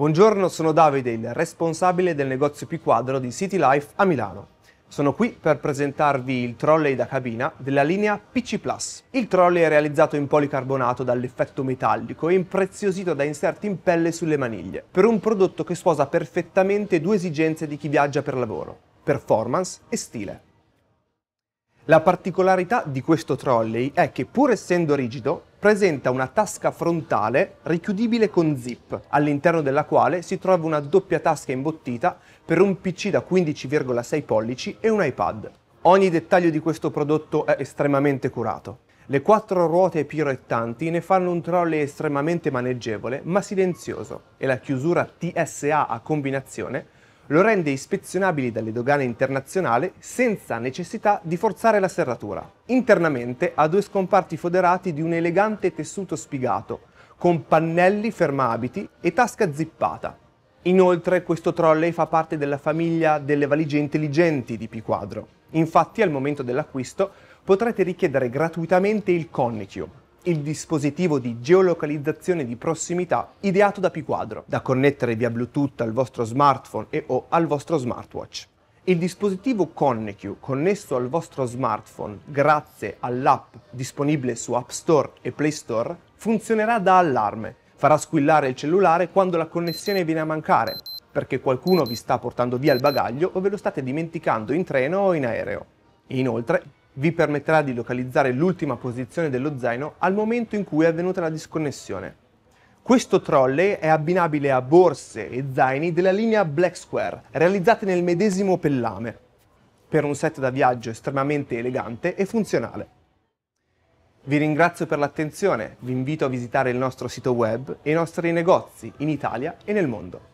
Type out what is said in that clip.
Buongiorno, sono Davide, il responsabile del negozio P Quadro di City Life a Milano. Sono qui per presentarvi il trolley da cabina della linea PC Plus. Il trolley è realizzato in policarbonato dall'effetto metallico e impreziosito da inserti in pelle sulle maniglie, per un prodotto che sposa perfettamente due esigenze di chi viaggia per lavoro, performance e stile. La particolarità di questo trolley è che pur essendo rigido, presenta una tasca frontale richiudibile con zip, all'interno della quale si trova una doppia tasca imbottita per un PC da 15,6 pollici e un iPad. Ogni dettaglio di questo prodotto è estremamente curato. Le quattro ruote piroettanti ne fanno un trolley estremamente maneggevole ma silenzioso e la chiusura TSA a combinazione lo rende ispezionabile dalle dogane internazionali senza necessità di forzare la serratura. Internamente ha due scomparti foderati di un elegante tessuto spigato, con pannelli fermaabiti e tasca zippata. Inoltre questo trolley fa parte della famiglia delle valigie intelligenti di P-Quadro. Infatti al momento dell'acquisto potrete richiedere gratuitamente il Connicube, il dispositivo di geolocalizzazione di prossimità ideato da Piquadro, da connettere via Bluetooth al vostro smartphone e o al vostro smartwatch. Il dispositivo ConneQ connesso al vostro smartphone grazie all'app disponibile su App Store e Play Store funzionerà da allarme, farà squillare il cellulare quando la connessione viene a mancare, perché qualcuno vi sta portando via il bagaglio o ve lo state dimenticando in treno o in aereo. Inoltre vi permetterà di localizzare l'ultima posizione dello zaino al momento in cui è avvenuta la disconnessione. Questo trolley è abbinabile a borse e zaini della linea Black Square, realizzate nel medesimo pellame, per un set da viaggio estremamente elegante e funzionale. Vi ringrazio per l'attenzione, vi invito a visitare il nostro sito web e i nostri negozi in Italia e nel mondo.